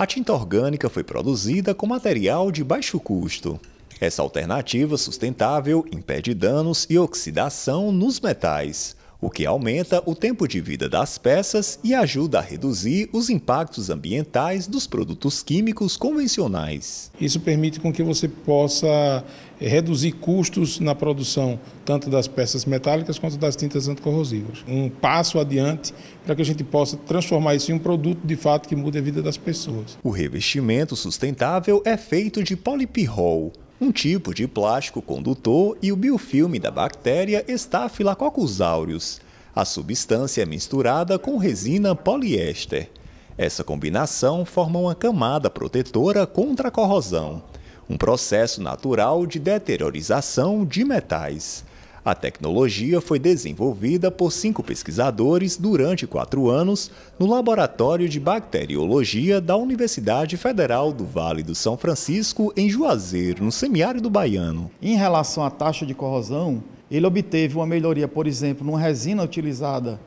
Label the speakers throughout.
Speaker 1: A tinta orgânica foi produzida com material de baixo custo. Essa alternativa sustentável impede danos e oxidação nos metais o que aumenta o tempo de vida das peças e ajuda a reduzir os impactos ambientais dos produtos químicos convencionais. Isso permite com que você possa eh, reduzir custos na produção tanto das peças metálicas quanto das tintas anticorrosivas. Um passo adiante para que a gente possa transformar isso em um produto de fato que mude a vida
Speaker 2: das pessoas.
Speaker 1: O revestimento sustentável é feito de polipirrol, um tipo de plástico condutor e o biofilme da bactéria Staphylococcus aureus. A substância é misturada com resina poliéster. Essa combinação forma uma camada protetora contra a corrosão, um processo natural de deteriorização de metais. A tecnologia foi desenvolvida por cinco pesquisadores durante quatro anos no Laboratório de Bacteriologia da Universidade Federal do Vale do São Francisco, em Juazeiro,
Speaker 2: no semiárido baiano. Em relação à taxa de corrosão, ele obteve uma melhoria, por exemplo, numa resina utilizada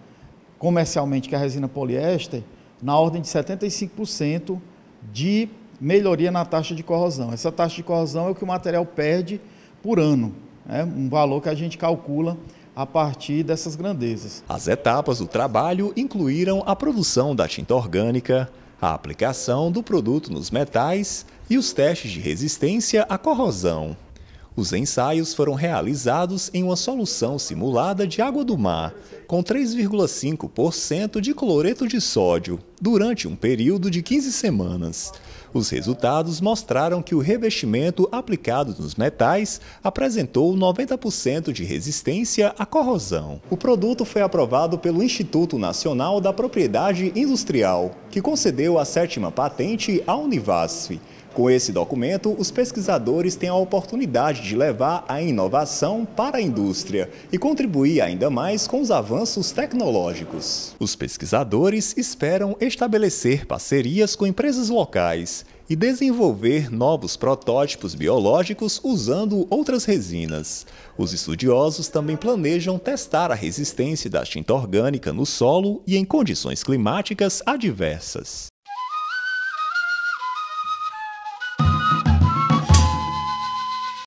Speaker 2: comercialmente, que é a resina poliéster, na ordem de 75% de melhoria na taxa de corrosão. Essa taxa de corrosão é o que o material perde por ano é um valor que a gente calcula a partir dessas grandezas.
Speaker 1: As etapas do trabalho incluíram a produção da tinta orgânica, a aplicação do produto nos metais e os testes de resistência à corrosão. Os ensaios foram realizados em uma solução simulada de água do mar, com 3,5% de cloreto de sódio durante um período de 15 semanas. Os resultados mostraram que o revestimento aplicado nos metais apresentou 90% de resistência à corrosão. O produto foi aprovado pelo Instituto Nacional da Propriedade Industrial, que concedeu a sétima patente à Univasf. Com esse documento, os pesquisadores têm a oportunidade de levar a inovação para a indústria e contribuir ainda mais com os avanços tecnológicos. Os pesquisadores esperam este estabelecer parcerias com empresas locais e desenvolver novos protótipos biológicos usando outras resinas. Os estudiosos também planejam testar a resistência da tinta orgânica no solo e em condições climáticas adversas.